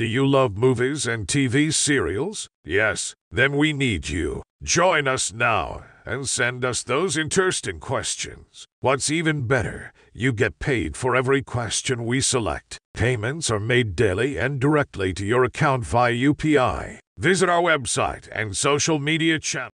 Do you love movies and TV serials? Yes, then we need you. Join us now and send us those interesting questions. What's even better, you get paid for every question we select. Payments are made daily and directly to your account via UPI. Visit our website and social media channels.